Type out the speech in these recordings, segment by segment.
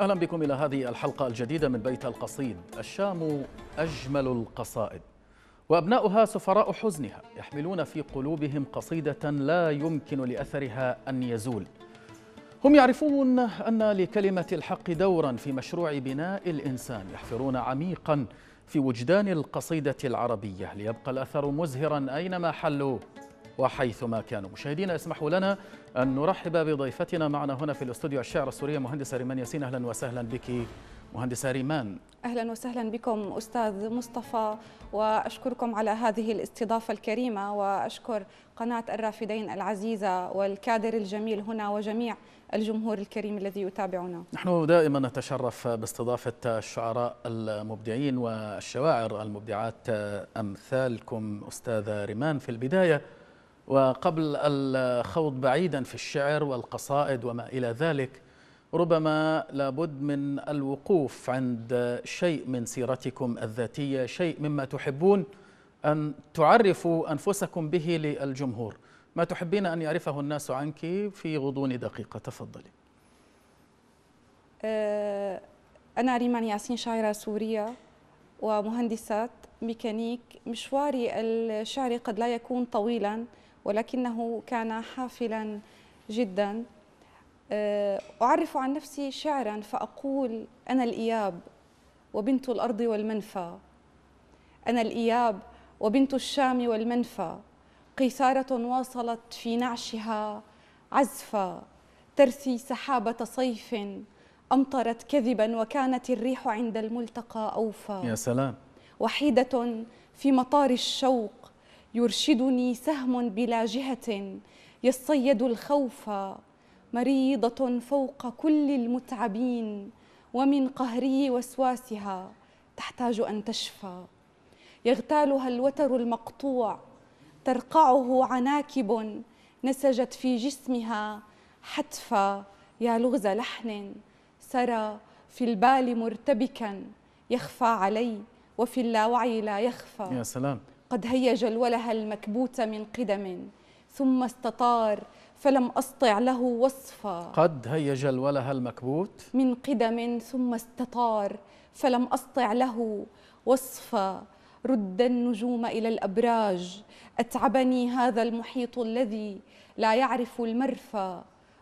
أهلا بكم إلى هذه الحلقة الجديدة من بيت القصيد الشام أجمل القصائد وأبناؤها سفراء حزنها يحملون في قلوبهم قصيدة لا يمكن لأثرها أن يزول هم يعرفون أن لكلمة الحق دورا في مشروع بناء الإنسان يحفرون عميقا في وجدان القصيدة العربية ليبقى الأثر مزهرا أينما حلوا وحيثما كانوا مشاهدينا اسمحوا لنا أن نرحب بضيفتنا معنا هنا في الاستوديو الشعر السورية مهندسة ريمان ياسين أهلا وسهلا بك مهندسة ريمان أهلا وسهلا بكم أستاذ مصطفى وأشكركم على هذه الاستضافة الكريمة وأشكر قناة الرافدين العزيزة والكادر الجميل هنا وجميع الجمهور الكريم الذي يتابعنا نحن دائما نتشرف باستضافة الشعراء المبدعين والشواعر المبدعات أمثالكم أستاذة ريمان في البداية وقبل الخوض بعيدا في الشعر والقصائد وما إلى ذلك ربما لابد من الوقوف عند شيء من سيرتكم الذاتية شيء مما تحبون أن تعرفوا أنفسكم به للجمهور ما تحبين أن يعرفه الناس عنك في غضون دقيقة تفضلي أه، أنا ريمان ياسين شاعرة سورية ومهندسة ميكانيك مشواري الشعري قد لا يكون طويلا ولكنه كان حافلا جدا أه، أعرف عن نفسي شعرا فأقول أنا الإياب وبنت الأرض والمنفى أنا الإياب وبنت الشام والمنفى قيثارة واصلت في نعشها عزفا ترسي سحابة صيف أمطرت كذبا وكانت الريح عند الملتقى أوفى يا سلام وحيدة في مطار الشوق يرشدني سهم بلا جهة يصيد الخوف مريضة فوق كل المتعبين ومن قهري وسواسها تحتاج أن تشفى يغتالها الوتر المقطوع ترقعه عناكب نسجت في جسمها حتفا يا لغز لحن سرى في البال مرتبكا يخفى علي وفي اللاوعي لا يخفى يا سلام قد هيج الوله المكبوت من قدم ثم استطار فلم أسطع له وصفا قد هيج الوله المكبوت من قدم ثم استطار فلم أسطع له وصفا رد النجوم إلى الأبراج أتعبني هذا المحيط الذي لا يعرف المرفى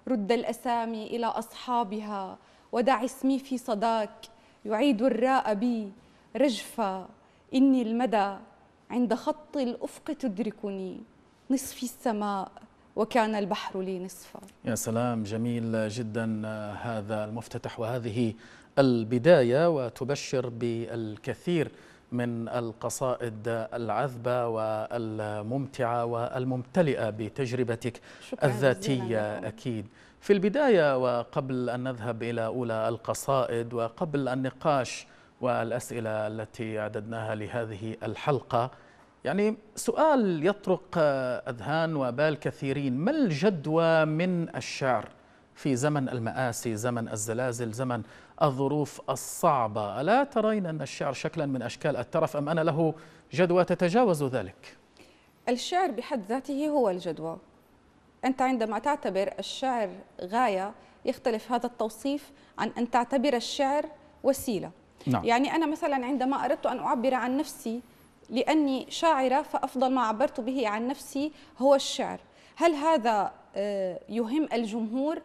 رد الأسامي إلى أصحابها ودع اسمي في صداك يعيد الراء بي رجفا إني المدى عند خط الأفق تدركني نصف السماء وكان البحر لي نصفا يا سلام جميل جدا آه، هذا المفتتح وهذه البداية وتبشر بالكثير من القصائد العذبة والممتعة والممتلئة بتجربتك الذاتية أكيد في البداية وقبل أن نذهب إلى أولى القصائد وقبل النقاش والأسئلة التي أعددناها لهذه الحلقة يعني سؤال يطرق آه، أذهان وبال كثيرين ما الجدوى من الشعر في زمن المآسي زمن الزلازل زمن الظروف الصعبة ألا ترين أن الشعر شكلا من أشكال الترف أم أن له جدوى تتجاوز ذلك؟ الشعر بحد ذاته هو الجدوى أنت عندما تعتبر الشعر غاية يختلف هذا التوصيف عن أن تعتبر الشعر وسيلة نعم. يعني أنا مثلا عندما أردت أن أعبر عن نفسي لأني شاعرة فأفضل ما عبرت به عن نفسي هو الشعر هل هذا آه، يهم الجمهور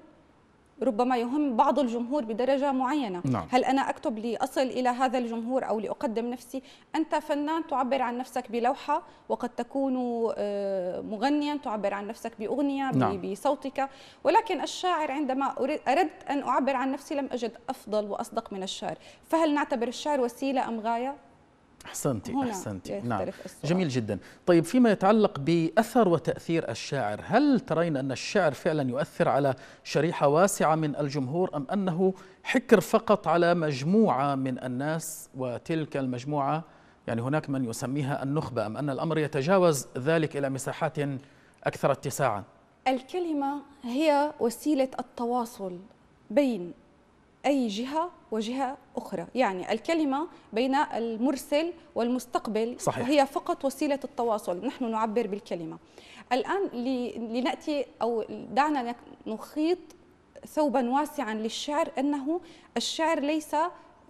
ربما يهم بعض الجمهور بدرجة معينة نعم. هل أنا أكتب لأصل إلى هذا الجمهور أو لأقدم نفسي أنت فنان تعبر عن نفسك بلوحة وقد تكون آه، مغنيا تعبر عن نفسك بأغنية نعم. بصوتك ولكن الشاعر عندما أردت أن أعبر عن نفسي لم أجد أفضل وأصدق من الشعر فهل نعتبر الشعر وسيلة أم غاية؟ أحسنتي أحسنتي نعم جميل جدا طيب فيما يتعلق بأثر وتأثير الشاعر هل ترين أن الشعر فعلا يؤثر على شريحة واسعة من الجمهور أم أنه حكر فقط على مجموعة من الناس وتلك المجموعة يعني هناك من يسميها النخبة أم أن الأمر يتجاوز ذلك إلى مساحات أكثر اتساعا الكلمة هي وسيلة التواصل بين أي جهة وجهة أخرى يعني الكلمة بين المرسل والمستقبل صحيح. هي فقط وسيلة التواصل نحن نعبر بالكلمة الآن لنأتي أو دعنا نخيط ثوبا واسعا للشعر أنه الشعر ليس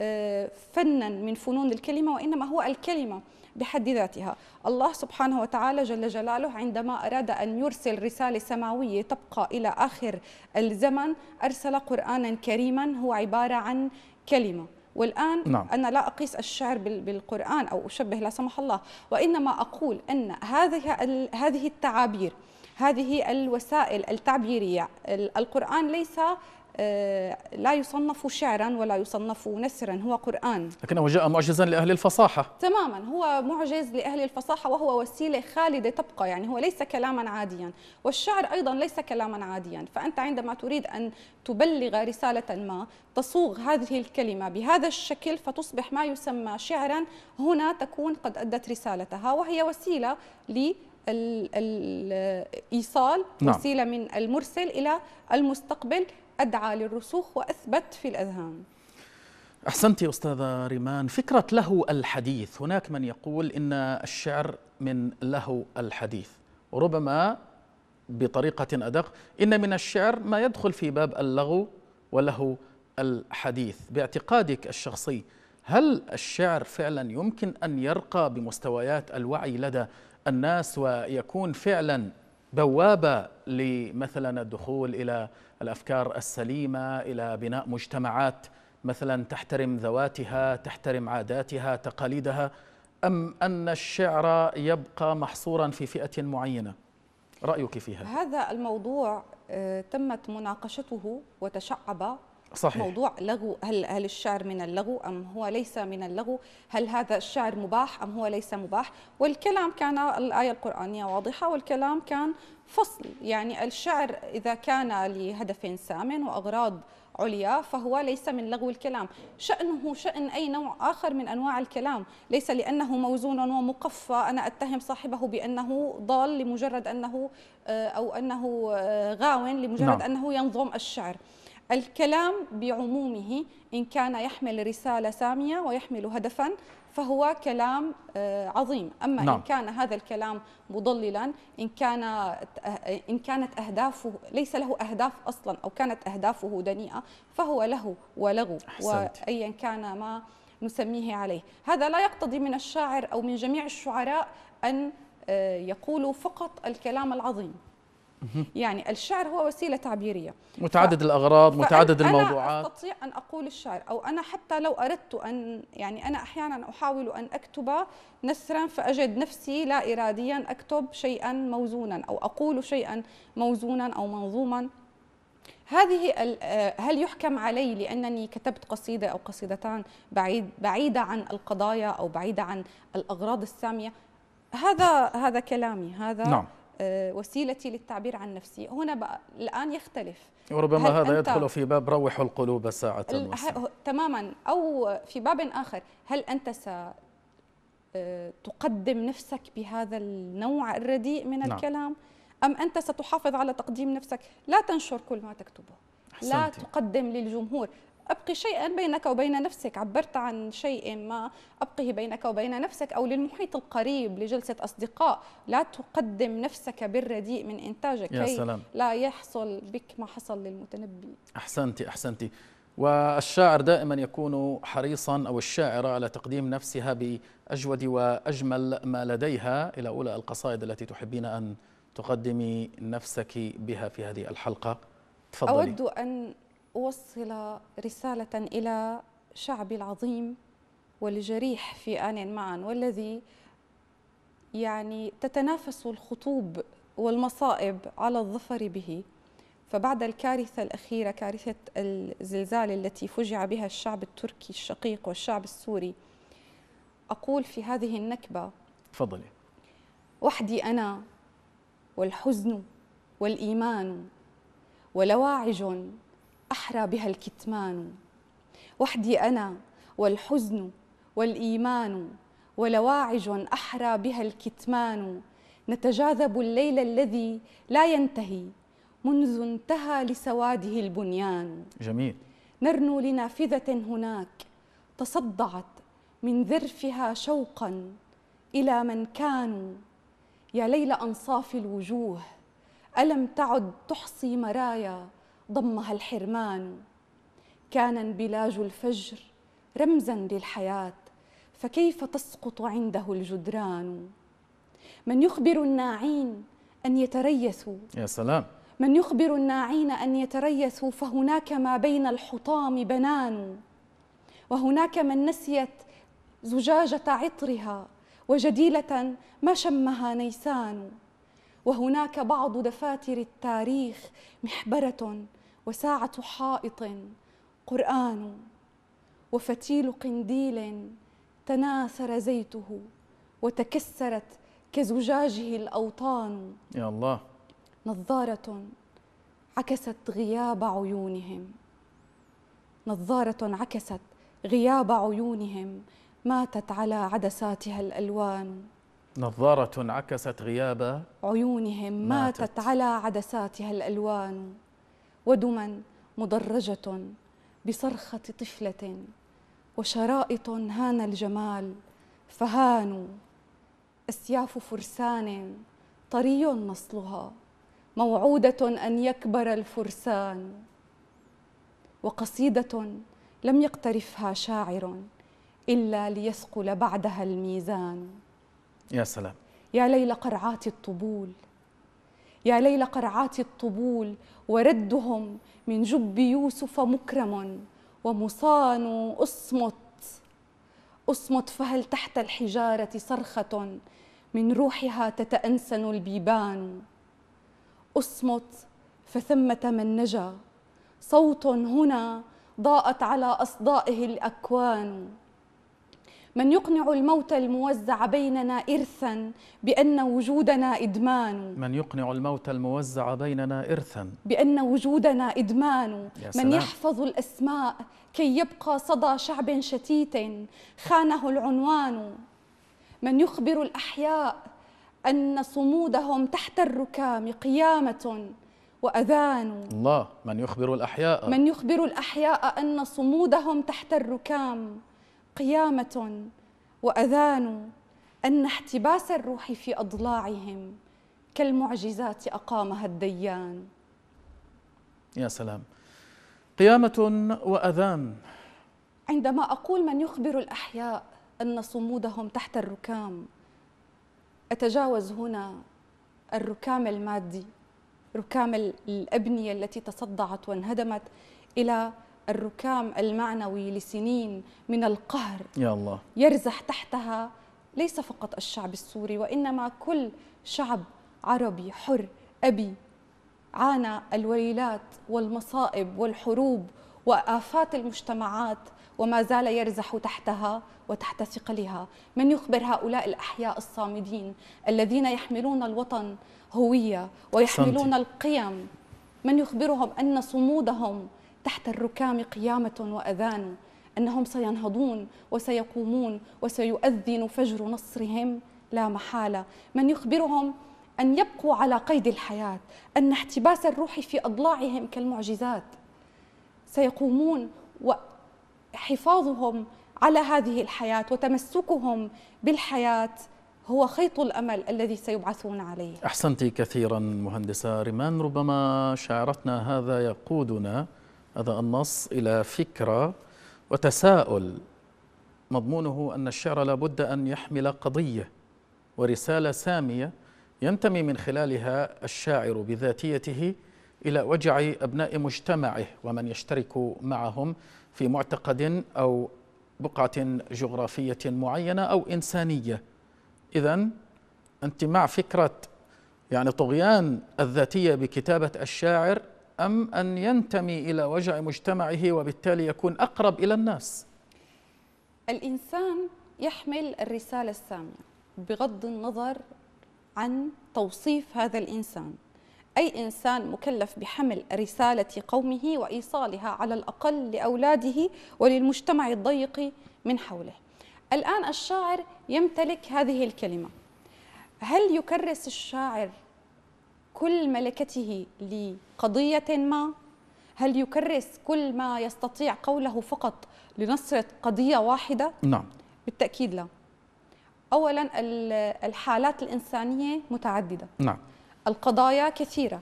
آه، فنا من فنون الكلمة وإنما هو الكلمة بحد ذاتها الله سبحانه وتعالى جل جلاله عندما أراد أن يرسل رسالة سماوية تبقى إلى آخر الزمن أرسل قرآنا كريما هو عبارة عن كلمة والآن نعم. أنا لا أقيس الشعر بالقرآن أو أشبه لا سمح الله وإنما أقول أن هذه هذه التعابير هذه الوسائل التعبيرية القرآن ليس آه، لا يصنف شعرا ولا يصنف نثرا هو قرآن لكنه جاء معجزا لأهل الفصاحة تماما هو معجز لأهل الفصاحة وهو وسيلة خالدة تبقى يعني هو ليس كلاما عاديا والشعر أيضا ليس كلاما عاديا فأنت عندما تريد أن تبلغ رسالة ما تصوغ هذه الكلمة بهذا الشكل فتصبح ما يسمى شعرا هنا تكون قد أدت رسالتها وهي وسيلة ل الايصال نعم. وسيله من المرسل الى المستقبل أدعى للرسوخ وأثبت في الأذهان أحسنت يا أستاذة ريمان فكرة له الحديث هناك من يقول إن الشعر من له الحديث وربما بطريقة أدق إن من الشعر ما يدخل في باب اللغو وله الحديث باعتقادك الشخصي هل الشعر فعلا يمكن أن يرقى بمستويات الوعي لدى الناس ويكون فعلا بوابة لمثلا الدخول إلى الأفكار السليمة إلى بناء مجتمعات مثلا تحترم ذواتها تحترم عاداتها تقاليدها أم أن الشعر يبقى محصورا في فئة معينة رأيك فيها؟ هذا الموضوع آه، تمت مناقشته وتشعب صحيح. موضوع لغو هل هل الشعر من اللغو ام هو ليس من اللغو؟ هل هذا الشعر مباح ام هو ليس مباح؟ والكلام كان الايه القرانيه واضحه والكلام كان فصل يعني الشعر إذا كان لهدف سام وأغراض عليا فهو ليس من لغو الكلام شأنه شأن أي نوع آخر من أنواع الكلام ليس لأنه موزون ومقفى أنا أتهم صاحبه بأنه ضال لمجرد أنه آه، أو أنه آه، غاون لمجرد نعم. أنه ينظم الشعر الكلام بعمومه إن كان يحمل رسالة سامية ويحمل هدفا فهو كلام آه، عظيم أما نعم. إن كان هذا الكلام مضللا إن, كان آه، إن كانت أهدافه ليس له أهداف أصلا أو كانت أهدافه دنيئة فهو له ولغو أحسنت. وأيا كان ما نسميه عليه هذا لا يقتضي من الشاعر أو من جميع الشعراء أن آه، يقولوا فقط الكلام العظيم يعني الشعر هو وسيله تعبيريه متعدد ف... الاغراض متعدد الموضوعات انا استطيع ان اقول الشعر او انا حتى لو اردت ان يعني انا احيانا احاول ان اكتب نثرا فاجد نفسي لا اراديا اكتب شيئا موزونا او اقول شيئا موزونا او منظوما هذه آه، هل يحكم علي لانني كتبت قصيده او قصيدتان بعيد بعيده عن القضايا او بعيده عن الاغراض الساميه هذا هذا كلامي هذا نعم. آه، وسيلتي للتعبير عن نفسي هنا بقى الآن يختلف وربما هذا يدخل في باب روحوا القلوب ساعة تماما أو في باب آخر هل أنت ستقدم آه، نفسك بهذا النوع الرديء من نعم. الكلام أم أنت ستحافظ على تقديم نفسك لا تنشر كل ما تكتبه حسنتي. لا تقدم للجمهور أبقي شيئا بينك وبين نفسك عبرت عن شيء ما أبقه بينك وبين نفسك أو للمحيط القريب لجلسة أصدقاء لا تقدم نفسك بالرديء من إنتاجك يا كي سلام. لا يحصل بك ما حصل للمتنبي أحسنتي أحسنتي والشاعر دائما يكون حريصا أو الشاعرة على تقديم نفسها بأجود وأجمل ما لديها إلى أولى القصائد التي تحبين أن تقدمي نفسك بها في هذه الحلقة تفضلي. أود أن أوصل رسالة إلى شعبي العظيم والجريح في آن معا والذي يعني تتنافس الخطوب والمصائب على الظفر به فبعد الكارثة الأخيرة كارثة الزلزال التي فجع بها الشعب التركي الشقيق والشعب السوري أقول في هذه النكبة تفضلي وحدي أنا والحزن والإيمان ولواعج أحرى بها الكتمان وحدي أنا والحزن والإيمان ولواعج أحرى بها الكتمان نتجاذب الليل الذي لا ينتهي منذ انتهى لسواده البنيان جميل نرنو لنافذة هناك تصدعت من ذرفها شوقا إلى من كانوا يا ليل أنصاف الوجوه ألم تعد تحصي مرايا ضمها الحرمان كان انبلاج الفجر رمزا للحياه فكيف تسقط عنده الجدران من يخبر الناعين ان يتريثوا يا سلام من يخبر الناعين ان يتريثوا فهناك ما بين الحطام بنان وهناك من نسيت زجاجه عطرها وجديله ما شمها نيسان وهناك بعض دفاتر التاريخ محبره وساعة حائط قرآن وفتيل قنديل تناثر زيته وتكسرت كزجاجه الأوطان يا الله نظارة عكست غياب عيونهم نظارة عكست غياب عيونهم ماتت على عدساتها الألوان نظارة عكست غياب عيونهم ماتت, ماتت على عدساتها الألوان ودما مدرجة بصرخة طفلة وشرائط هان الجمال فهانوا أسياف فرسان طري نصلها موعودة أن يكبر الفرسان وقصيدة لم يقترفها شاعر إلا ليثقل بعدها الميزان يا سلام يا ليل قرعات الطبول يا ليل قرعات الطبول وردهم من جب يوسف مكرم ومصان اصمت اصمت فهل تحت الحجاره صرخه من روحها تتانسن البيبان اصمت فثمه من نجا صوت هنا ضاءت على اصدائه الاكوان من يقنع الموت الموزع بيننا إرثا بأن وجودنا إدمان من يقنع الموت الموزع بيننا إرثا بأن وجودنا إدمان من يحفظ الأسماء كي يبقى صدى شعب شتيت خانه العنوان من يخبر الأحياء أن صمودهم تحت الركام قيامة وأذان الله من يخبر الأحياء من يخبر الأحياء أن صمودهم تحت الركام قيامة وأذان أن احتباس الروح في أضلاعهم كالمعجزات أقامها الديان يا سلام قيامة وأذان عندما أقول من يخبر الأحياء أن صمودهم تحت الركام أتجاوز هنا الركام المادي ركام الأبنية التي تصدعت وانهدمت إلى الركام المعنوي لسنين من القهر يا الله يرزح تحتها ليس فقط الشعب السوري وإنما كل شعب عربي حر أبي عانى الويلات والمصائب والحروب وآفات المجتمعات وما زال يرزح تحتها وتحت ثقلها من يخبر هؤلاء الأحياء الصامدين الذين يحملون الوطن هوية ويحملون القيم من يخبرهم أن صمودهم تحت الركام قيامة وأذان أنهم سينهضون وسيقومون وسيؤذن فجر نصرهم لا محالة من يخبرهم أن يبقوا على قيد الحياة أن احتباس الروح في أضلاعهم كالمعجزات سيقومون وحفاظهم على هذه الحياة وتمسكهم بالحياة هو خيط الأمل الذي سيبعثون عليه أحسنت كثيرا مهندسة ريمان ربما شعرتنا هذا يقودنا هذا النص إلى فكرة وتساؤل مضمونه أن الشعر لابد أن يحمل قضية ورسالة سامية ينتمي من خلالها الشاعر بذاتيته إلى وجع أبناء مجتمعه ومن يشترك معهم في معتقد أو بقعة جغرافية معينة أو إنسانية إذا أنت مع فكرة يعني طغيان الذاتية بكتابة الشاعر أم أن ينتمي إلى وجع مجتمعه وبالتالي يكون أقرب إلى الناس الإنسان يحمل الرسالة السامية بغض النظر عن توصيف هذا الإنسان أي إنسان مكلف بحمل رسالة قومه وإيصالها على الأقل لأولاده وللمجتمع الضيق من حوله الآن الشاعر يمتلك هذه الكلمة هل يكرس الشاعر كل ملكته لقضية ما؟ هل يكرس كل ما يستطيع قوله فقط لنصرة قضية واحدة؟ نعم بالتأكيد لا أولا الحالات الإنسانية متعددة نعم القضايا كثيرة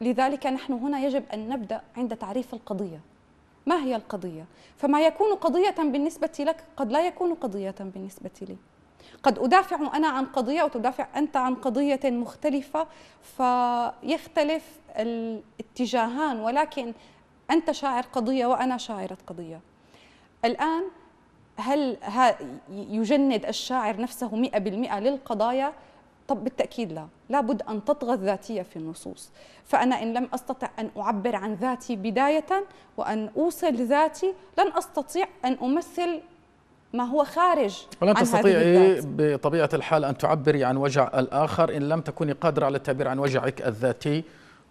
لذلك نحن هنا يجب أن نبدأ عند تعريف القضية ما هي القضية؟ فما يكون قضية بالنسبة لك قد لا يكون قضية بالنسبة لي قد أدافع أنا عن قضية وتدافع أنت عن قضية مختلفة فيختلف الاتجاهان ولكن أنت شاعر قضية وأنا شاعرة قضية الآن هل يجند الشاعر نفسه مئة بالمئة للقضايا؟ طب بالتأكيد لا لابد أن تطغى الذاتية في النصوص فأنا إن لم أستطع أن أعبر عن ذاتي بداية وأن أوصل ذاتي لن أستطيع أن أمثل ما هو خارج ولن تستطيعي بطبيعة الحال أن تعبري عن وجع الآخر إن لم تكوني قادرة على التعبير عن وجعك الذاتي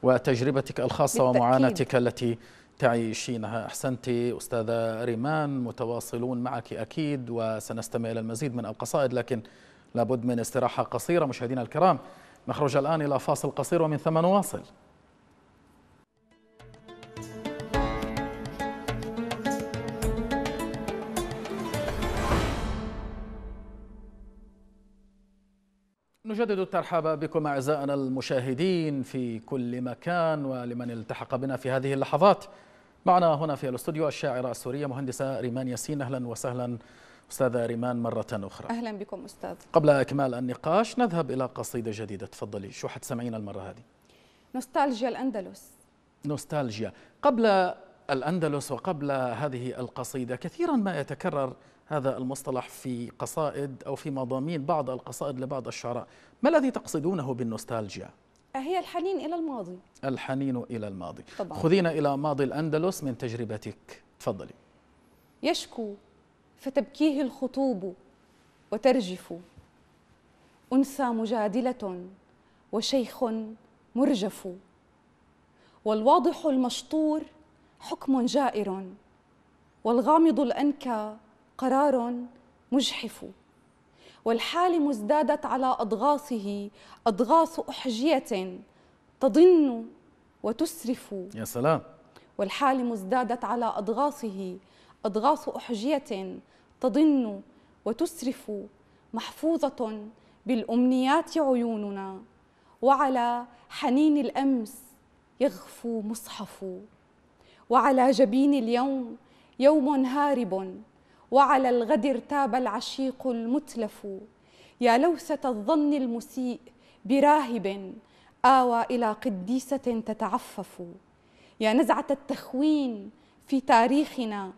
وتجربتك الخاصة بالتأكيد. ومعاناتك التي تعيشينها أحسنت أستاذة ريمان متواصلون معك أكيد وسنستمع إلى المزيد من القصائد لكن لابد من استراحة قصيرة مشاهدينا الكرام نخرج الآن إلى فاصل قصير ومن ثم نواصل نجدد الترحاب بكم أعزائنا المشاهدين في كل مكان ولمن التحق بنا في هذه اللحظات معنا هنا في الاستوديو الشاعرة السورية مهندسة ريمان ياسين أهلا وسهلا أستاذة ريمان مرة أخرى أهلا بكم أستاذ قبل إكمال النقاش نذهب إلى قصيدة جديدة تفضلي شو حتسمعينا المرة هذه نوستالجيا الأندلس نوستالجيا قبل الأندلس وقبل هذه القصيدة كثيرا ما يتكرر هذا المصطلح في قصائد أو في مضامين بعض القصائد لبعض الشعراء ما الذي تقصدونه بالنوستالجيا؟ هي الحنين إلى الماضي الحنين إلى الماضي طبعا. خذينا إلى ماضي الأندلس من تجربتك تفضلي يشكو فتبكيه الخطوب وترجف أنثى مجادلة وشيخ مرجف والواضح المشطور حكم جائر والغامض الأنكى قرار مجحف والحال مزدادت على اضغاصه اضغاص أحجية تضن وتسرف يا سلام والحال مزدادت على اضغاصه اضغاص أحجية تضن وتسرف محفوظة بالأمنيات عيوننا وعلى حنين الأمس يغفو مصحف وعلى جبين اليوم يوم هارب وعلى الغد ارتاب العشيق المتلف يا لوثة الظن المسيء براهب آوى إلى قديسة تتعفف يا نزعة التخوين في تاريخنا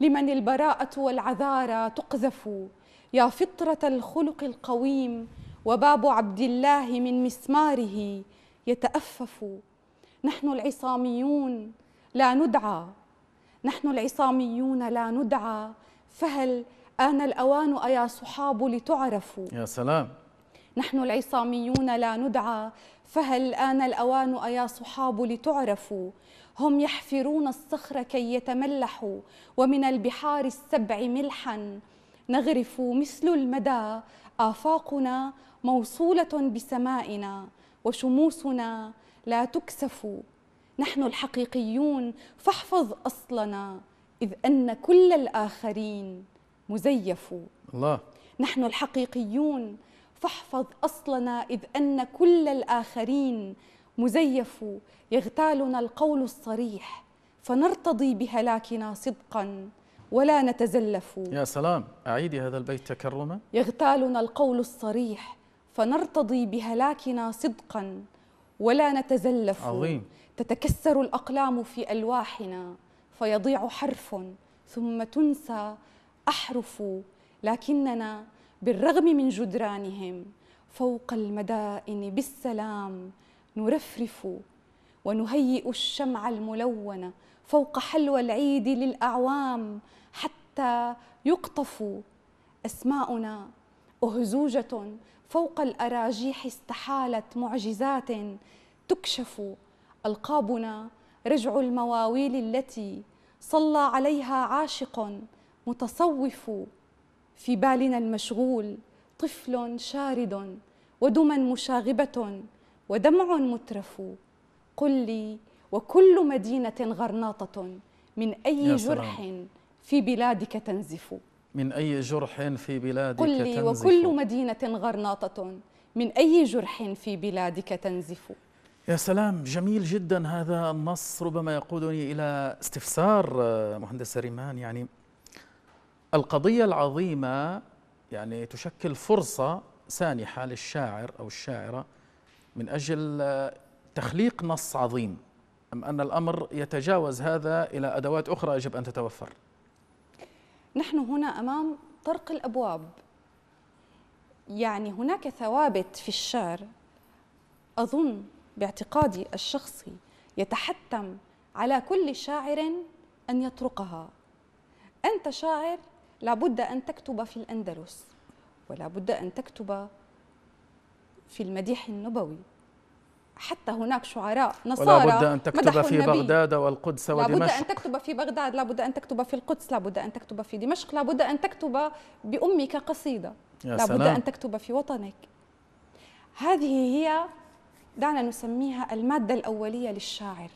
لمن البراءة والعذارى تقذف يا فطرة الخلق القويم وباب عبد الله من مسماره يتأفف نحن العصاميون لا ندعى نحن العصاميون لا ندعى فهل آن الأوان أيا صحاب لتعرفوا يا سلام نحن العصاميون لا ندعى فهل آن الأوان أيا صحاب لتعرفوا هم يحفرون الصخر كي يتملحوا ومن البحار السبع ملحا نغرف مثل المدى آفاقنا موصولة بسمائنا وشموسنا لا تكسف نحن الحقيقيون فاحفظ أصلنا إذ أن كل الآخرين مزيفوا الله نحن الحقيقيون فاحفظ أصلنا إذ أن كل الآخرين مزيفوا يغتالنا القول الصريح فنرتضي بهلاكنا صدقا ولا نتزلف يا سلام أعيدي هذا البيت تكرما يغتالنا القول الصريح فنرتضي بهلاكنا صدقا ولا نتزلف عظيم تتكسر الأقلام في ألواحنا فيضيع حرف ثم تنسى احرف لكننا بالرغم من جدرانهم فوق المدائن بالسلام نرفرف ونهيئ الشمع الملونه فوق حلوى العيد للاعوام حتى يقطف اسماؤنا اهزوجه فوق الاراجيح استحالت معجزات تكشف القابنا رجع المواويل التي صلى عليها عاشق متصوف في بالنا المشغول طفل شارد ودما مشاغبة ودمع مترف قل لي وكل مدينة غرناطة من أي جرح في بلادك تنزف من أي جرح في بلادك قل لي تنزف وكل مدينة غرناطة من أي جرح في بلادك تنزف يا سلام جميل جدا هذا النص ربما يقودني إلى استفسار آه، مهندس ريمان يعني القضية العظيمة يعني تشكل فرصة سانحة للشاعر أو الشاعرة من أجل آه، تخليق نص عظيم أم أن الأمر يتجاوز هذا إلى أدوات أخرى يجب أن تتوفر نحن هنا أمام طرق الأبواب يعني هناك ثوابت في الشعر أظن باعتقادي الشخصي يتحتم على كل شاعر أن يطرقها أنت شاعر لابد أن تكتب في الأندلس ولابد أن تكتب في المديح النبوي حتى هناك شعراء نصارى بد أن تكتب في النبي. بغداد والقدس ودمشق لابد أن تكتب في بغداد لابد أن تكتب في القدس لابد أن تكتب في دمشق لابد أن تكتب بأمك قصيدة يا لابد أن تكتب في وطنك هذه هي دعنا نسميها المادة الأولية للشاعر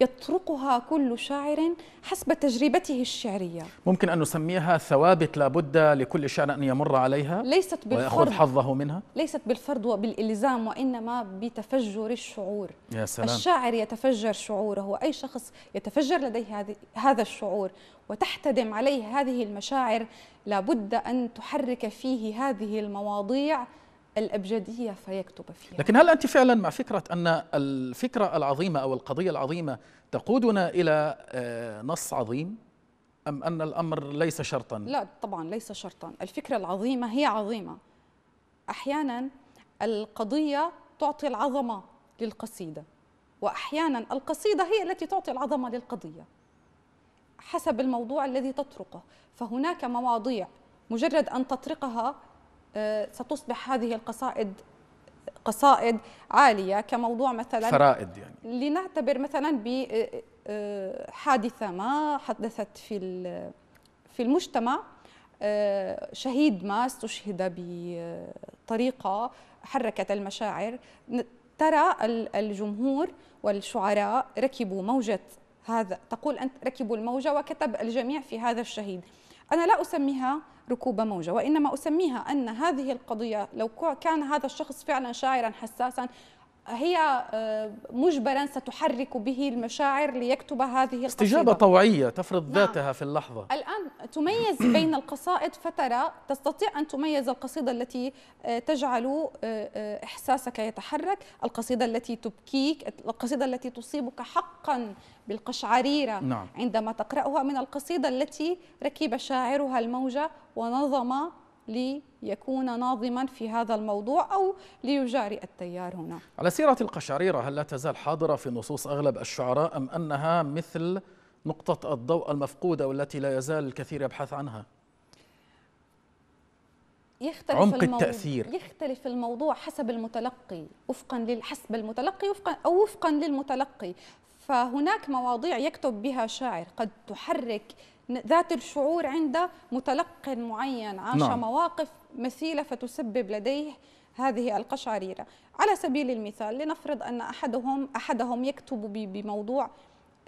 يطرقها كل شاعر حسب تجربته الشعرية ممكن أن نسميها ثوابت لابد لكل شاعر أن يمر عليها ليست بالفرض ويأخذ حظه منها ليست بالفرض وبالإلزام وإنما بتفجر الشعور يا سلام. الشاعر يتفجر شعوره أي شخص يتفجر لديه هذا الشعور وتحتدم عليه هذه المشاعر لابد أن تحرك فيه هذه المواضيع الأبجدية فيكتب فيها لكن هل أنت فعلا مع فكرة أن الفكرة العظيمة أو القضية العظيمة تقودنا إلى آه، نص عظيم أم أن الأمر ليس شرطا؟ لا طبعا ليس شرطا الفكرة العظيمة هي عظيمة أحيانا القضية تعطي العظمة للقصيدة وأحيانا القصيدة هي التي تعطي العظمة للقضية حسب الموضوع الذي تطرقه فهناك مواضيع مجرد أن تطرقها آه، ستصبح هذه القصائد قصائد عالية كموضوع مثلا فرائد يعني لنعتبر مثلا بحادثة آه، آه، ما حدثت في في المجتمع شهيد ما استشهد بطريقة حركت المشاعر ترى الجمهور والشعراء ركبوا موجة هذا تقول أنت ركبوا الموجة وكتب الجميع في هذا الشهيد أنا لا أسميها ركوب موجة وإنما أسميها أن هذه القضية لو كان هذا الشخص فعلا شاعرا حساسا هي آه، مجبرا ستحرك به المشاعر ليكتب هذه القصيدة استجابة طوعية تفرض نعم. ذاتها في اللحظة الآن تميز بين القصائد فترة تستطيع أن تميز القصيدة التي آه، تجعل آه، إحساسك يتحرك القصيدة التي تبكيك القصيدة التي تصيبك حقا بالقشعريرة نعم. عندما تقرأها من القصيدة التي ركب شاعرها الموجة ونظم ليكون ناظما في هذا الموضوع أو ليجاري التيار هنا على سيرة القشعريرة هل لا تزال حاضرة في نصوص أغلب الشعراء أم أنها مثل نقطة الضوء المفقودة والتي لا يزال الكثير يبحث عنها يختلف عمق الموضوع التأثير يختلف الموضوع حسب المتلقي وفقا حسب المتلقي وفقا أو وفقا للمتلقي فهناك مواضيع يكتب بها شاعر قد تحرك ذات الشعور عند متلق معين عاش نعم. مواقف مثيلة فتسبب لديه هذه القشعريرة على سبيل المثال لنفرض أن أحدهم أحدهم يكتب بموضوع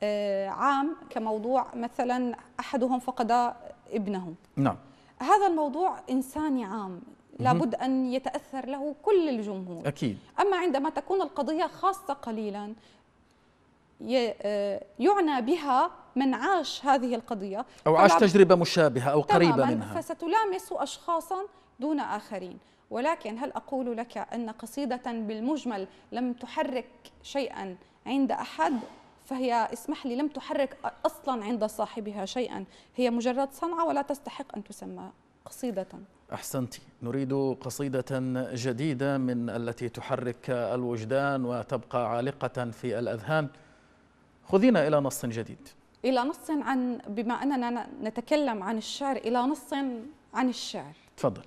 آه، عام كموضوع مثلا أحدهم فقد ابنه نعم هذا الموضوع إنساني عام لابد أن يتأثر له كل الجمهور أكيد أما عندما تكون القضية خاصة قليلا آه، يعنى بها من عاش هذه القضية أو عاش تجربة مشابهة أو قريبة منها فستلامس أشخاصا دون آخرين ولكن هل أقول لك أن قصيدة بالمجمل لم تحرك شيئا عند أحد فهي اسمح لي لم تحرك أصلا عند صاحبها شيئا هي مجرد صنعة ولا تستحق أن تسمى قصيدة أحسنت نريد قصيدة جديدة من التي تحرك الوجدان وتبقى عالقة في الأذهان خذينا إلى نص جديد إلى نص عن بما أننا نتكلم عن الشعر إلى نص عن الشعر تفضلي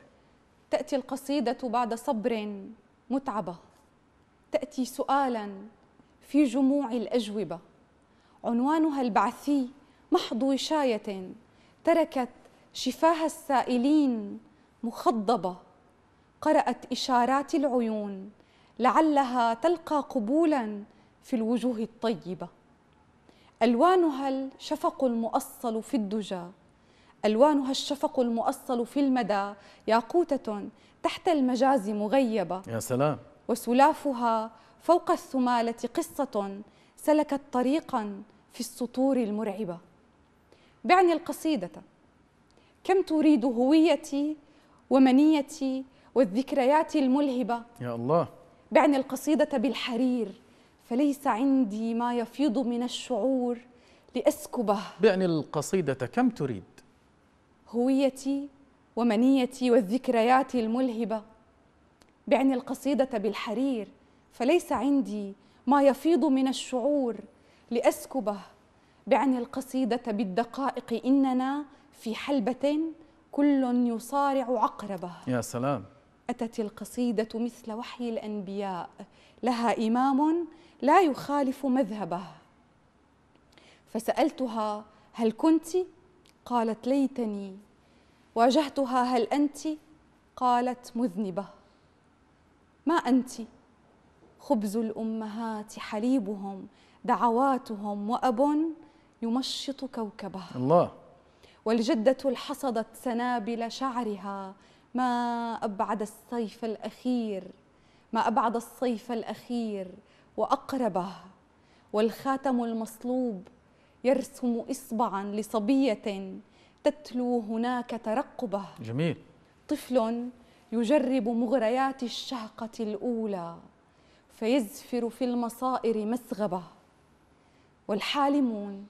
تأتي القصيدة بعد صبر متعبة تأتي سؤالا في جموع الأجوبة عنوانها البعثي محض وشاية تركت شفاه السائلين مخضبة قرأت إشارات العيون لعلها تلقى قبولا في الوجوه الطيبة ألوانها الشفق المؤصل في الدجى ألوانها الشفق المؤصل في المدى ياقوتة تحت المجاز مغيبة يا سلام وسلافها فوق الثمالة قصة سلكت طريقا في السطور المرعبة بعني القصيدة كم تريد هويتي ومنيتي والذكريات الملهبة يا الله بعني القصيدة بالحرير فليس عندي ما يفيض من الشعور لأسكبه بعني القصيدة كم تريد؟ هويتي ومنيتي والذكريات الملهبة بعني القصيدة بالحرير فليس عندي ما يفيض من الشعور لأسكبه بعني القصيدة بالدقائق إننا في حلبة كل يصارع عقربه يا سلام أتت القصيدة مثل وحي الأنبياء لها إمام لا يخالف مذهبه فسالتها هل كنت قالت ليتني واجهتها هل انت قالت مذنبه ما انت خبز الامهات حليبهم دعواتهم واب يمشط كوكبه الله والجده الحصدت سنابل شعرها ما ابعد الصيف الاخير ما ابعد الصيف الاخير وأقربه والخاتم المصلوب يرسم إصبعا لصبية تتلو هناك ترقبه جميل طفل يجرب مغريات الشهقة الأولى فيزفر في المصائر مسغبه والحالمون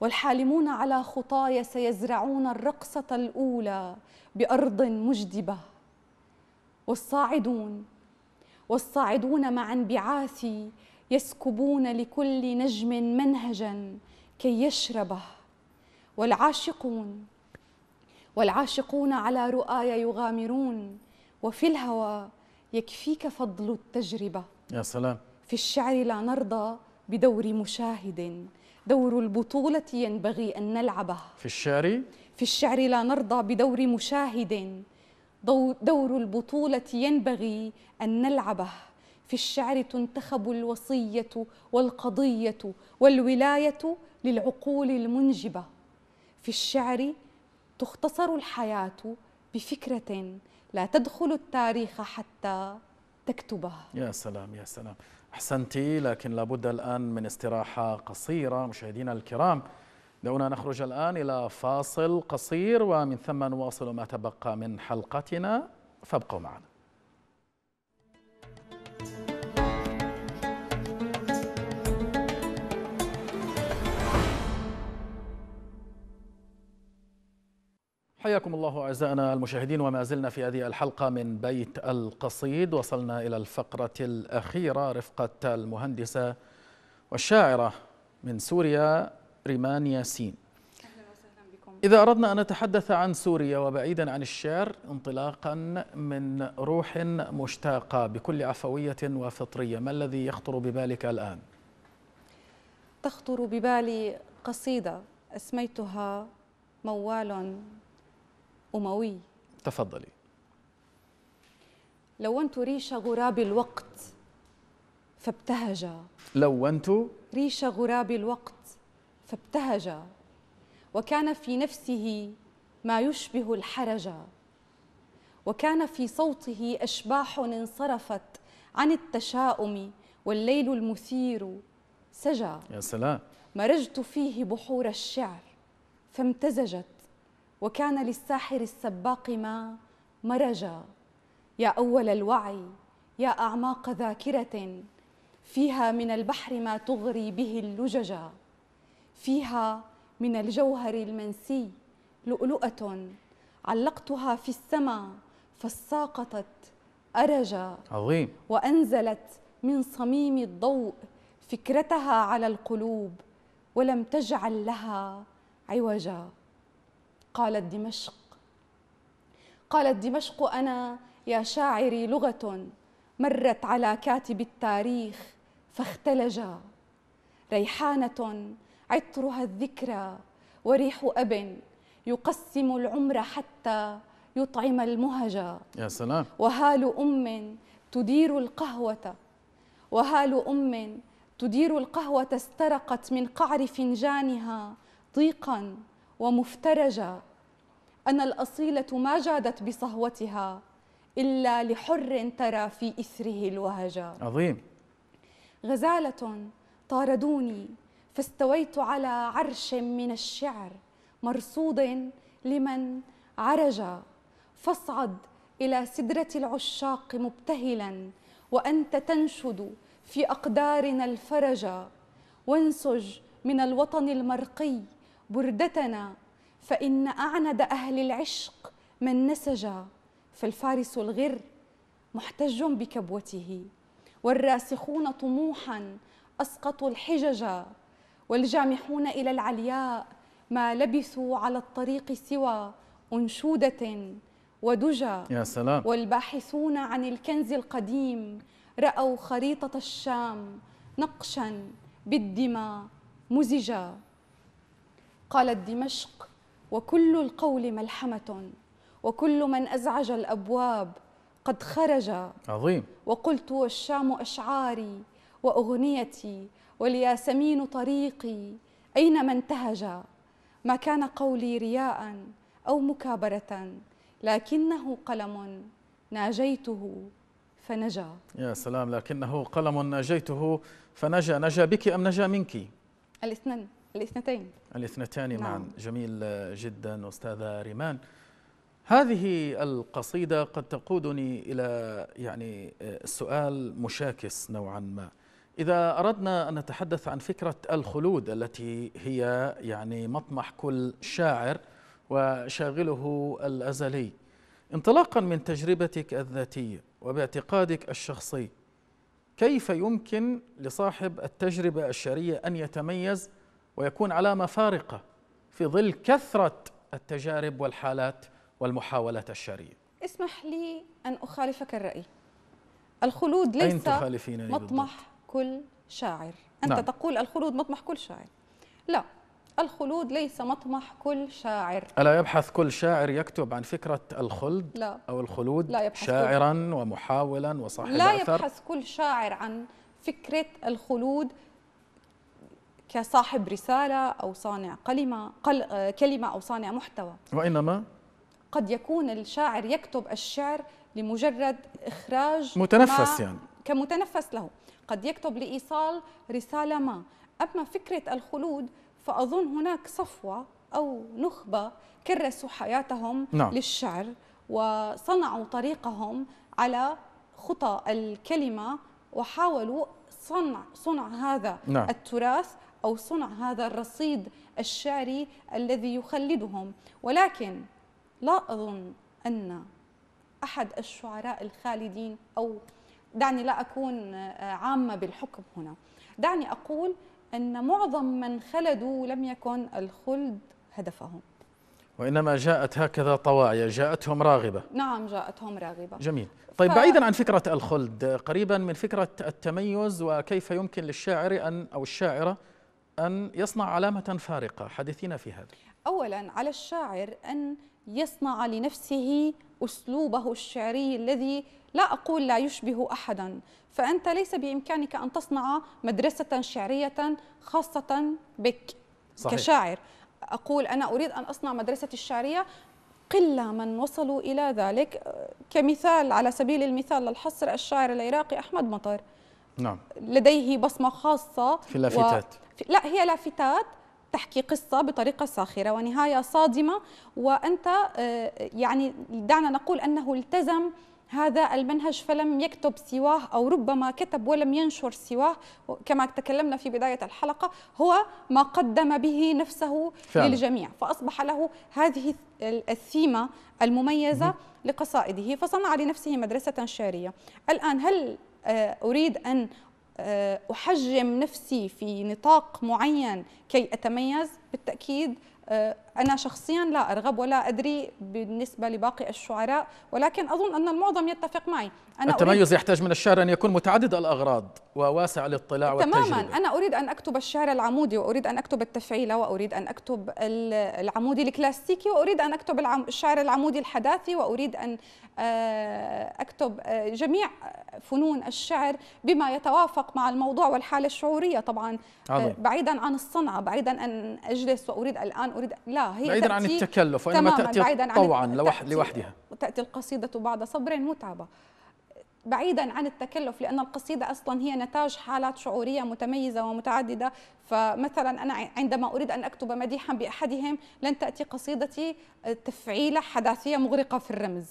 والحالمون على خطاي سيزرعون الرقصة الأولى بأرض مجدبة والصاعدون والصاعدون مع انبعاثي يسكبون لكل نجم منهجا كي يشربه والعاشقون والعاشقون على رؤاي يغامرون وفي الهوى يكفيك فضل التجربة يا سلام في الشعر لا نرضى بدور مشاهد دور البطولة ينبغي أن نلعبه في الشعر؟ في الشعر لا نرضى بدور مشاهد دور البطولة ينبغي أن نلعبه في الشعر تنتخب الوصية والقضية والولاية للعقول المنجبة في الشعر تختصر الحياة بفكرة لا تدخل التاريخ حتى تكتبه يا سلام يا سلام أحسنتي لكن لابد الآن من استراحة قصيرة مشاهدينا الكرام دعونا نخرج الآن إلى فاصل قصير ومن ثم نواصل ما تبقى من حلقتنا فابقوا معنا حياكم الله أعزائنا المشاهدين وما زلنا في هذه الحلقة من بيت القصيد وصلنا إلى الفقرة الأخيرة رفقة المهندسة والشاعرة من سوريا ريمان ياسين إذا أردنا أن نتحدث عن سوريا وبعيدا عن الشعر انطلاقا من روح مشتاقة بكل عفوية وفطرية ما الذي يخطر ببالك الآن؟ تخطر ببالي قصيدة أسميتها موال أموي تفضلي لونت ريش غراب الوقت فابتهج لونت ريش غراب الوقت فابتهج وكان في نفسه ما يشبه الحرج وكان في صوته أشباح انصرفت عن التشاؤم والليل المثير سجى يا سلام مرجت فيه بحور الشعر فامتزجت وكان للساحر السباق ما مرجا يا أول الوعي يا أعماق ذاكرة فيها من البحر ما تغري به اللججا فيها من الجوهر المنسي لؤلؤة علقتها في السماء فساقطت أرجا عظيم وأنزلت من صميم الضوء فكرتها على القلوب ولم تجعل لها عوجا قالت دمشق قالت دمشق أنا يا شاعري لغة مرت على كاتب التاريخ فاختلجا ريحانة عطرها الذكرى وريح أب يقسم العمر حتى يطعم المهجا يا سلام وهال أم تدير القهوة وهال أم تدير القهوة استرقت من قعر فنجانها ضيقا ومفترجا أنا الأصيلة ما جادت بصهوتها إلا لحر ترى في إثره الوهجا عظيم غزالة طاردوني فاستويت على عرش من الشعر مرصود لمن عرج فاصعد الى سدره العشاق مبتهلا وانت تنشد في اقدارنا الفرج وانسج من الوطن المرقي بردتنا فان اعند اهل العشق من نسج فالفارس الغر محتج بكبوته والراسخون طموحا اسقطوا الحجج والجامحون إلى العلياء ما لبثوا على الطريق سوى أنشودة ودجى يا سلام والباحثون عن الكنز القديم رأوا خريطة الشام نقشا بالدماء مزجا قالت دمشق وكل القول ملحمة وكل من أزعج الأبواب قد خرج عظيم وقلت والشام أشعاري وأغنيتي والياسمين طريقي أينما انتهج ما كان قولي رياء أو مكابرة لكنه قلم ناجيته فنجا يا سلام لكنه قلم ناجيته فنجا نجا بك أم نجا منك؟ الاثنين الاثنتين الاثنتان نعم. معا جميل جدا أستاذة ريمان هذه القصيدة قد تقودني إلى يعني سؤال مشاكس نوعا ما إذا أردنا أن نتحدث عن فكرة الخلود التي هي يعني مطمح كل شاعر وشاغله الأزلي انطلاقا من تجربتك الذاتية وباعتقادك الشخصي كيف يمكن لصاحب التجربة الشعرية أن يتميز ويكون علامة فارقة في ظل كثرة التجارب والحالات والمحاولات الشعرية اسمح لي أن أخالفك الرأي الخلود ليس مطمح بالضبط. كل شاعر أنت نعم. تقول الخلود مطمح كل شاعر لا الخلود ليس مطمح كل شاعر ألا يبحث كل شاعر يكتب عن فكرة الخلد لا. أو الخلود لا يبحث شاعرا كل. ومحاولا وصاحب لا أثر لا يبحث كل شاعر عن فكرة الخلود كصاحب رسالة أو صانع قلمة قل كلمة أو صانع محتوى وإنما قد يكون الشاعر يكتب الشعر لمجرد إخراج متنفس يعني كمتنفس له قد يكتب لإيصال رسالة ما أما فكرة الخلود فأظن هناك صفوة أو نخبة كرسوا حياتهم نعم. للشعر وصنعوا طريقهم على خطى الكلمة وحاولوا صنع صنع هذا نعم. التراث أو صنع هذا الرصيد الشعري الذي يخلدهم ولكن لا أظن أن أحد الشعراء الخالدين أو دعني لا أكون آه، عامة بالحكم هنا دعني أقول أن معظم من خلدوا لم يكن الخلد هدفهم وإنما جاءت هكذا طواعية جاءتهم راغبة نعم جاءتهم راغبة جميل طيب ف... بعيدا عن فكرة الخلد قريبا من فكرة التميز وكيف يمكن للشاعر أن أو الشاعرة أن يصنع علامة فارقة حدثينا في هذا أولا على الشاعر أن يصنع لنفسه أسلوبه الشعري الذي لا أقول لا يشبه أحدا فأنت ليس بإمكانك أن تصنع مدرسة شعرية خاصة بك صحيح. كشاعر أقول أنا أريد أن أصنع مدرسة الشعرية قلة من وصلوا إلى ذلك كمثال على سبيل المثال للحصر الشاعر العراقي أحمد مطر نعم لديه بصمة خاصة في لافتات و... لا هي لافتات تحكي قصة بطريقة ساخرة ونهاية صادمة وأنت آه، يعني دعنا نقول أنه التزم هذا المنهج فلم يكتب سواه أو ربما كتب ولم ينشر سواه كما تكلمنا في بداية الحلقة هو ما قدم به نفسه فعلا. للجميع فأصبح له هذه الثيمة المميزة مم. لقصائده فصنع لنفسه مدرسة شعرية الآن هل آه، أريد أن آه، أحجم نفسي في نطاق معين كي أتميز بالتأكيد آه، أنا شخصيا لا أرغب ولا أدري بالنسبة لباقي الشعراء ولكن أظن أن المعظم يتفق معي أنا التميز يحتاج من الشعر أن يكون متعدد الأغراض وواسع الاطلاع والتجربة تماما أنا أريد أن أكتب الشعر العمودي وأريد أن أكتب التفعيلة وأريد أن أكتب العمودي الكلاسيكي وأريد أن أكتب الشعر العمودي الحداثي وأريد أن آه، أكتب آه، جميع فنون الشعر بما يتوافق مع الموضوع والحالة الشعورية طبعا آه، عظيم. بعيدا عن الصنعة بعيدا أن أجلس وأريد الآن أريد لا لا هي بعيدا عن التكلف وإنما تأتي بعيداً طوعا لوحدها وتأتي القصيدة بعد صبر متعبة بعيدا عن التكلف لان القصيده اصلا هي نتاج حالات شعوريه متميزه ومتعدده فمثلا انا عندما اريد ان اكتب مديحا باحدهم لن تاتي قصيدتي آه، تفعيله حداثيه مغرقه في الرمز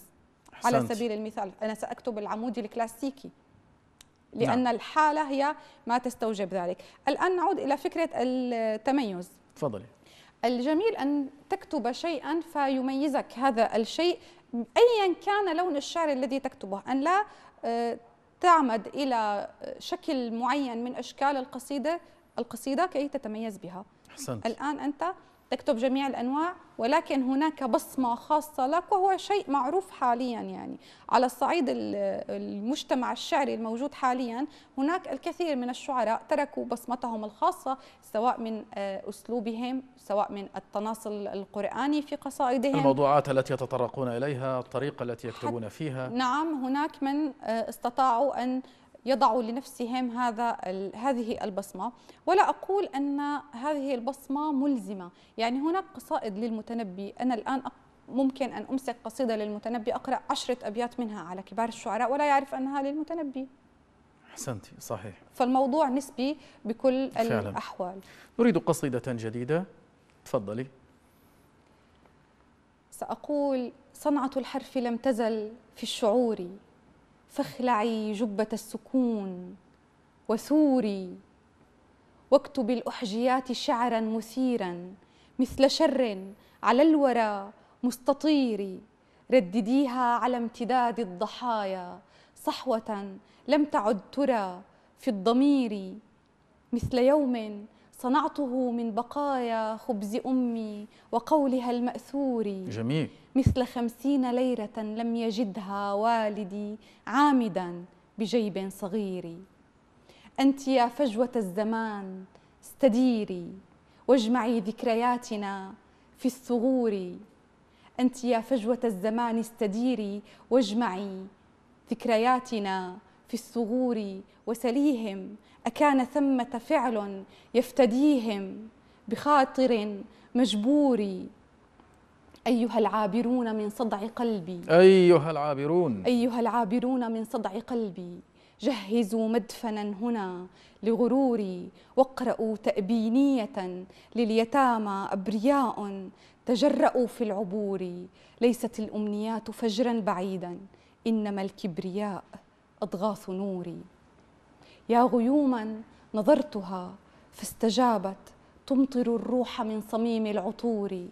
حسنت. على سبيل المثال انا ساكتب العمود الكلاسيكي نعم. لان نعم. الحاله هي ما تستوجب ذلك الان نعود الى فكره التميز تفضلي الجميل أن تكتب شيئا فيميزك هذا الشيء أيا كان لون الشعر الذي تكتبه أن لا آه، تعمد إلى شكل معين من أشكال القصيدة القصيدة كي تتميز بها أحسنت. الآن أنت تكتب جميع الأنواع ولكن هناك بصمة خاصة لك وهو شيء معروف حاليا يعني على الصعيد المجتمع الشعري الموجود حاليا هناك الكثير من الشعراء تركوا بصمتهم الخاصة سواء من آه، أسلوبهم سواء من التناصل القرآني في قصائدهم الموضوعات التي يتطرقون إليها الطريقة التي يكتبون فيها نعم هناك من آه، استطاعوا أن يضع لنفسهم هذا هذه البصمة ولا أقول أن هذه البصمة ملزمة يعني هناك قصائد للمتنبي أنا الآن ممكن أن أمسك قصيدة للمتنبي أقرأ عشرة أبيات منها على كبار الشعراء ولا يعرف أنها للمتنبي أحسنتي صحيح فالموضوع نسبي بكل فعلا. الأحوال نريد قصيدة جديدة تفضلي سأقول صنعة الحرف لم تزل في الشعور فاخلعي جبة السكون وثوري واكتبي الأحجيات شعرا مثيرا مثل شر على الورى مستطير ردديها على امتداد الضحايا صحوة لم تعد ترى في الضمير مثل يوم صنعته من بقايا خبز أمي وقولها المأثور جميل مثل خمسين ليرة لم يجدها والدي عامدا بجيب صغير أنت يا فجوة الزمان استديري واجمعي ذكرياتنا في الثغور أنت يا فجوة الزمان استديري واجمعي ذكرياتنا في الثغور وسليهم أكان ثمة فعل يفتديهم بخاطر مجبور أيها العابرون من صدع قلبي أيها العابرون أيها العابرون من صدع قلبي جهزوا مدفنا هنا لغروري واقرأوا تأبينية لليتامى أبرياء تجرأوا في العبور ليست الأمنيات فجرا بعيدا إنما الكبرياء أضغاث نوري يا غيوما نظرتها فاستجابت تمطر الروح من صميم العطور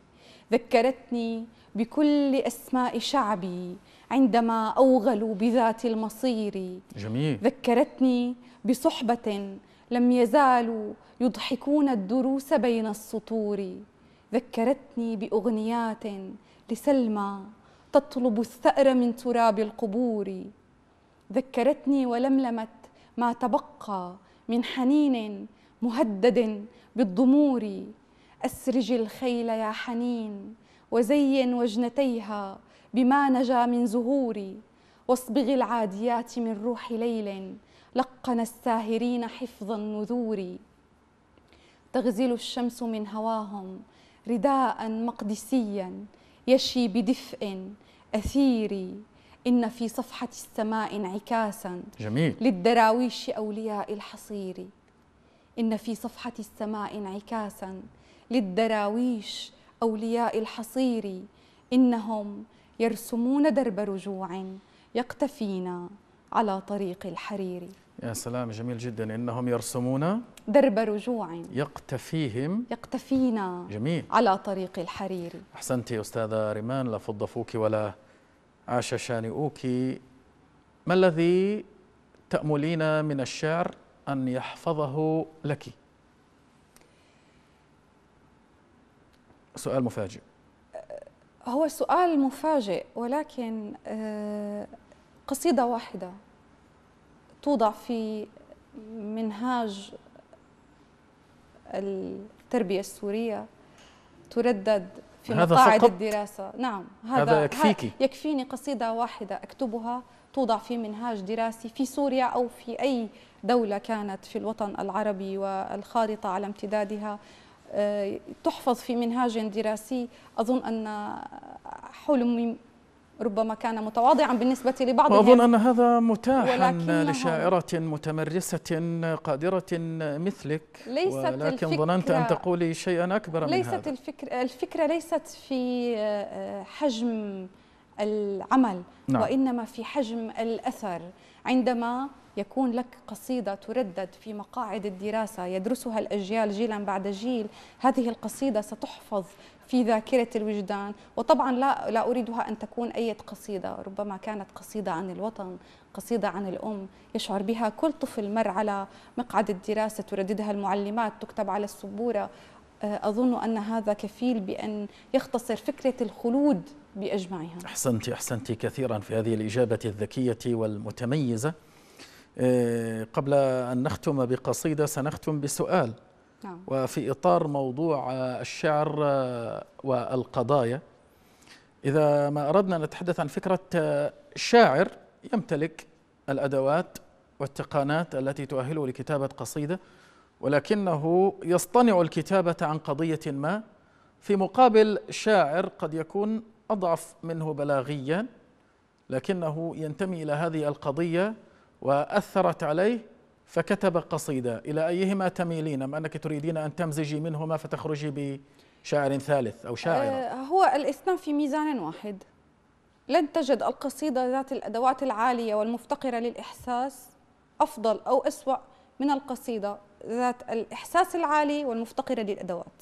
ذكرتني بكل اسماء شعبي عندما اوغلوا بذات المصير جميل ذكرتني بصحبه لم يزالوا يضحكون الدروس بين السطور ذكرتني باغنيات لسلمى تطلب الثأر من تراب القبور ذكرتني ولملمت ما تبقى من حنين مهدد بالضمور أسرج الخيل يا حنين وزين وجنتيها بما نجا من زهور واصبغ العاديات من روح ليل لقن الساهرين حفظ النذور تغزل الشمس من هواهم رداء مقدسيا يشي بدفء أثيري إن في صفحة السماء انعكاسا جميل للدراويش أولياء الحصير إن في صفحة السماء انعكاسا للدراويش أولياء الحصير إنهم يرسمون درب رجوع يقتفينا على طريق الحرير يا سلام جميل جدا إنهم يرسمون درب رجوع يقتفيهم يقتفينا جميل على طريق الحرير أحسنتي أستاذة ريمان لا فض فوك ولا عاش شانئوك ما الذي تأملين من الشعر أن يحفظه لك سؤال مفاجئ هو سؤال مفاجئ ولكن آه، قصيدة واحدة توضع في منهاج التربية السورية تردد في مقاعد الدراسة نعم هذا, هذا يكفيكي يكفيني قصيدة واحدة أكتبها توضع في منهاج دراسي في سوريا أو في أي دولة كانت في الوطن العربي والخارطة على امتدادها آه، تحفظ في منهاج دراسي أظن أن حلمي ربما كان متواضعا بالنسبة لبعضهم وأظن أن هذا متاح لشاعرة متمرسة قادرة مثلك ليست ولكن ظننت أن تقولي شيئا أكبر من ليست هذا الفكرة, الفكرة ليست في آه، حجم العمل نعم. وإنما في حجم الأثر عندما يكون لك قصيدة تردد في مقاعد الدراسة يدرسها الأجيال جيلا بعد جيل هذه القصيدة ستحفظ في ذاكرة الوجدان وطبعا لا, لا أريدها أن تكون أي قصيدة ربما كانت قصيدة عن الوطن قصيدة عن الأم يشعر بها كل طفل مر على مقعد الدراسة ترددها المعلمات تكتب على السبورة آه، أظن أن هذا كفيل بأن يختصر فكرة الخلود بأجمعها أحسنت أحسنت كثيرا في هذه الإجابة الذكية والمتميزة آه، قبل أن نختم بقصيدة سنختم بسؤال نعم. وفي إطار موضوع الشعر والقضايا إذا ما أردنا أن نتحدث عن فكرة شاعر يمتلك الأدوات والتقانات التي تؤهله لكتابة قصيدة ولكنه يصطنع الكتابة عن قضية ما في مقابل شاعر قد يكون أضعف منه بلاغيا لكنه ينتمي إلى هذه القضية وأثرت عليه فكتب قصيدة إلى أيهما تميلين أم أنك تريدين أن تمزجي منهما فتخرجي بشاعر ثالث أو شاعرة آه، هو الاثنان في ميزان واحد لن تجد القصيدة ذات الأدوات العالية والمفتقرة للإحساس أفضل أو أسوأ من القصيدة ذات الإحساس العالي والمفتقرة للأدوات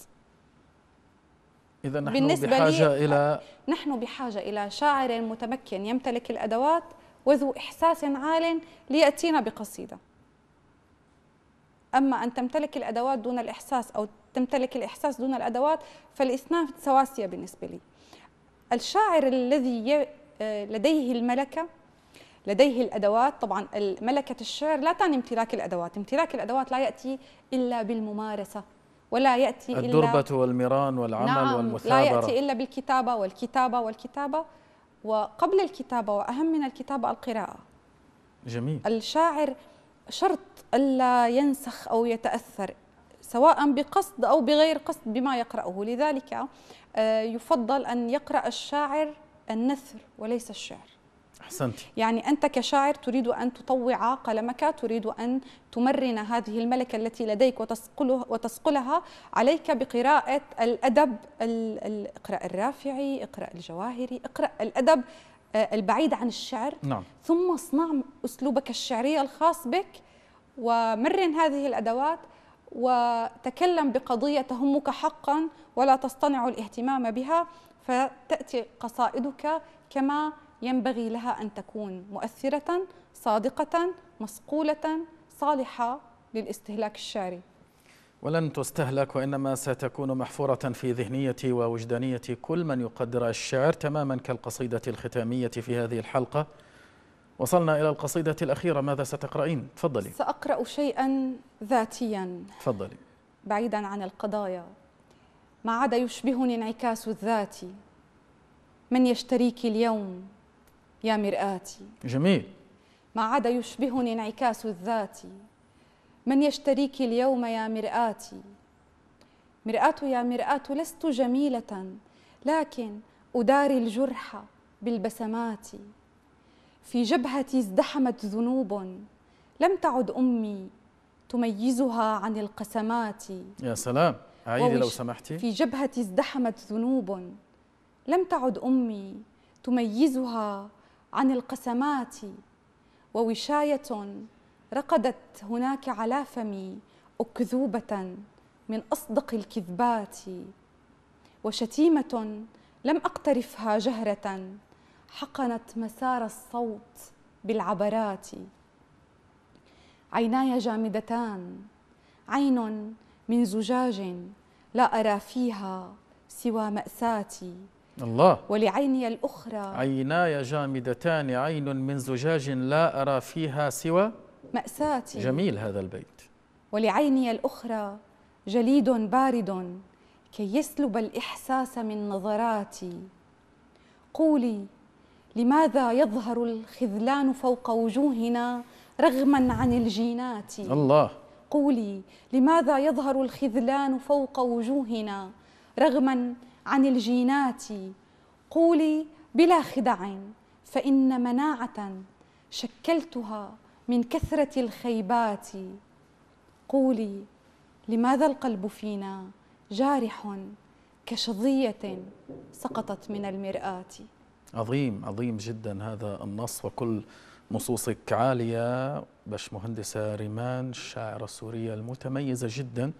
إذا نحن بالنسبة بحاجة لي إلى نحن بحاجة إلى شاعر متمكن يمتلك الأدوات وذو إحساس عال ليأتينا بقصيدة أما أن تمتلك الأدوات دون الإحساس أو تمتلك الإحساس دون الأدوات فالاثنان سواسية بالنسبة لي الشاعر الذي آه، لديه الملكة لديه الأدوات طبعا ملكة الشعر لا تعني امتلاك الأدوات امتلاك الأدوات لا يأتي إلا بالممارسة ولا يأتي إلا الدربة والمران والعمل نعم والمثابرة لا يأتي إلا بالكتابة والكتابة والكتابة وقبل الكتابة وأهم من الكتابة القراءة جميل الشاعر شرط ألا ينسخ أو يتأثر سواء بقصد أو بغير قصد بما يقرأه لذلك آه، يفضل أن يقرأ الشاعر النثر وليس الشعر أحسنت يعني أنت كشاعر تريد أن تطوع قلمك تريد أن تمرن هذه الملكة التي لديك وتسقله وتسقلها عليك بقراءة الأدب اقرأ الرافعي اقرأ الجواهري اقرأ الأدب آه، البعيد عن الشعر نعم. ثم اصنع أسلوبك الشعري الخاص بك ومرن هذه الأدوات وتكلم بقضية تهمك حقا ولا تصطنع الاهتمام بها فتأتي قصائدك كما ينبغي لها أن تكون مؤثرة صادقة مصقولة صالحة للاستهلاك الشعري ولن تستهلك وإنما ستكون محفورة في ذهنية ووجدانية كل من يقدر الشعر تماما كالقصيدة الختامية في هذه الحلقة وصلنا إلى القصيدة الأخيرة ماذا ستقرأين؟ تفضلي سأقرأ شيئا ذاتيا تفضلي بعيدا عن القضايا ما عدا يشبهني انعكاس الذات من يشتريك اليوم يا مرآتي جميل ما عدا يشبهني انعكاس الذات من يشتريك اليوم يا مرآتي مرآة يا مرآة لست جميلة لكن أداري الجرح بالبسمات في جبهتي ازدحمت ذنوب لم تعد أمي تميزها عن القسمات يا سلام أعيدي لو سمحتي في جبهتي ازدحمت ذنوب لم تعد أمي تميزها عن القسمات ووشاية رقدت هناك على فمي أكذوبة من أصدق الكذبات وشتيمة لم أقترفها جهرة حقنت مسار الصوت بالعبرات عيناي جامدتان عين من زجاج لا أرى فيها سوى مأساتي الله ولعيني الأخرى عيناي جامدتان عين من زجاج لا أرى فيها سوى مأساتي جميل هذا البيت ولعيني الأخرى جليد بارد كي يسلب الإحساس من نظراتي قولي لماذا يظهر الخذلان فوق وجوهنا رغما عن الجينات الله قولي لماذا يظهر الخذلان فوق وجوهنا رغما عن الجينات قولي بلا خدع فإن مناعة شكلتها من كثرة الخيبات قولي لماذا القلب فينا جارح كشظية سقطت من المرآة عظيم عظيم جدا هذا النص وكل نصوصك عالية باش مهندسة ريمان الشاعرة السورية المتميزة جدا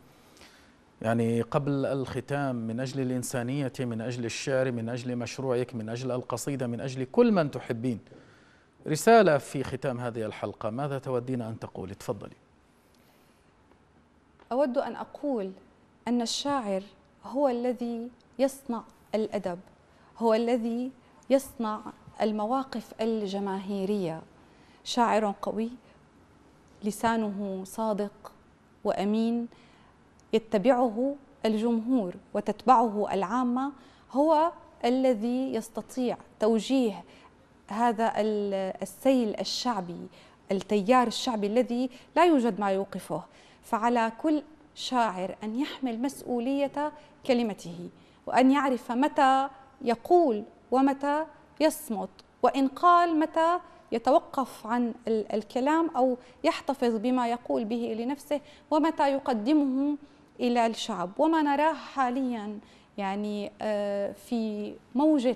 يعني قبل الختام من أجل الإنسانية من أجل الشعر من أجل مشروعك من أجل القصيدة من أجل كل من تحبين رسالة في ختام هذه الحلقة ماذا تودين أن تقولي تفضلي أود أن أقول أن الشاعر هو الذي يصنع الأدب هو الذي يصنع المواقف الجماهيرية شاعر قوي لسانه صادق وأمين يتبعه الجمهور وتتبعه العامة هو الذي يستطيع توجيه هذا السيل الشعبي التيار الشعبي الذي لا يوجد ما يوقفه فعلى كل شاعر أن يحمل مسؤولية كلمته وأن يعرف متى يقول ومتى يصمت وإن قال متى يتوقف عن الكلام أو يحتفظ بما يقول به لنفسه ومتى يقدمه إلى الشعب وما نراه حاليا يعني آه، في موجة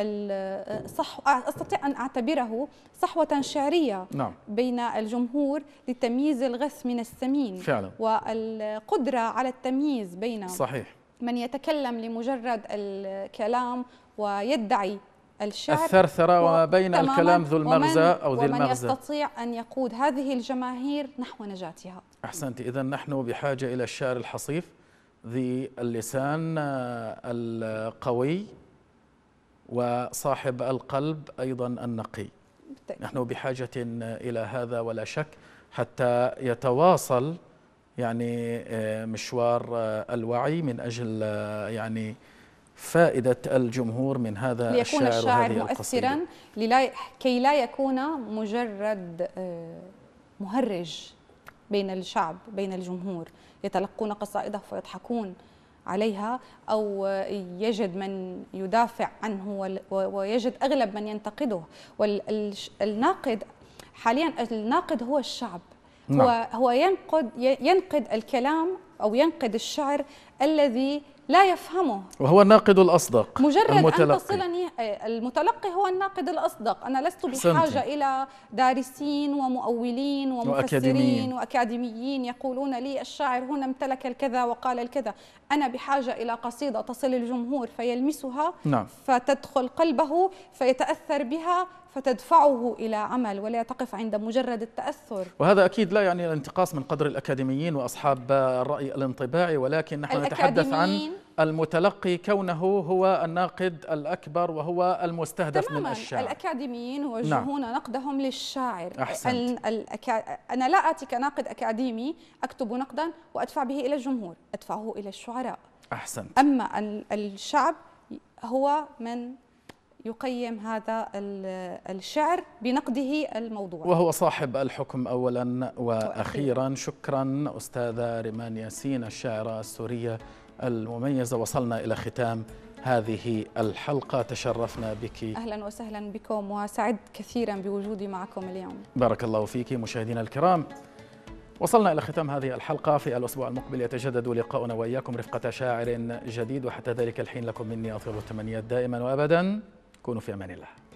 الصح استطيع ان اعتبره صحوه شعريه نعم. بين الجمهور لتمييز الغث من السمين فعلا. والقدره على التمييز بين صحيح من يتكلم لمجرد الكلام ويدعي الشعر الثرثرة وما بين الكلام ذو المغزى أو ذي المغزى ومن يستطيع أن يقود هذه الجماهير نحو نجاتها أحسنت إذا نحن بحاجة إلى الشعر الحصيف ذي اللسان آه، القوي وصاحب القلب أيضا النقي بتأكيد. نحن بحاجة إلى هذا ولا شك حتى يتواصل يعني آه، مشوار آه، الوعي من أجل يعني فائدة الجمهور من هذا ليكون الشاعر, الشاعر مؤثرا كي لا يكون مجرد آه، مهرج بين الشعب بين الجمهور يتلقون قصائده فيضحكون عليها أو يجد من يدافع عنه ويجد أغلب من ينتقده والناقد حاليا الناقد هو الشعب نعم. هو ينقد ينقد الكلام أو ينقد الشعر الذي لا يفهمه وهو الناقد الأصدق مجرد المتلقي. أن تصلني آه، المتلقي هو الناقد الأصدق أنا لست بحاجة سنتي. إلى دارسين ومؤولين ومفسرين وأكاديميين. وأكاديميين يقولون لي الشاعر هنا امتلك الكذا وقال الكذا أنا بحاجة إلى قصيدة تصل الجمهور فيلمسها نعم. فتدخل قلبه فيتأثر بها فتدفعه إلى عمل ولا تقف عند مجرد التأثر وهذا أكيد لا يعني الانتقاص من قدر الأكاديميين وأصحاب الرأي الانطباعي ولكن نحن نتحدث عن المتلقي كونه هو الناقد الأكبر وهو المستهدف تماماً. من الشاعر الأكاديميين يوجهون نعم. نقدهم للشاعر أحسنت. الأكا... أنا لا آتي كناقد أكاديمي أكتب نقدا وأدفع به إلى الجمهور أدفعه إلى الشعراء أحسنت أما الشعب هو من يقيم هذا الشعر بنقده الموضوع وهو صاحب الحكم أولا وأخيرا شكرا أستاذة ريمان ياسين الشاعرة السورية المميزة وصلنا إلى ختام هذه الحلقة تشرفنا بك أهلا وسهلا بكم وسعد كثيرا بوجودي معكم اليوم بارك الله فيك مشاهدينا الكرام وصلنا إلى ختام هذه الحلقة في الأسبوع المقبل يتجدد لقاؤنا وإياكم رفقة شاعر جديد وحتى ذلك الحين لكم مني أطيب التمنيات دائما وأبدا كونوا في امان الله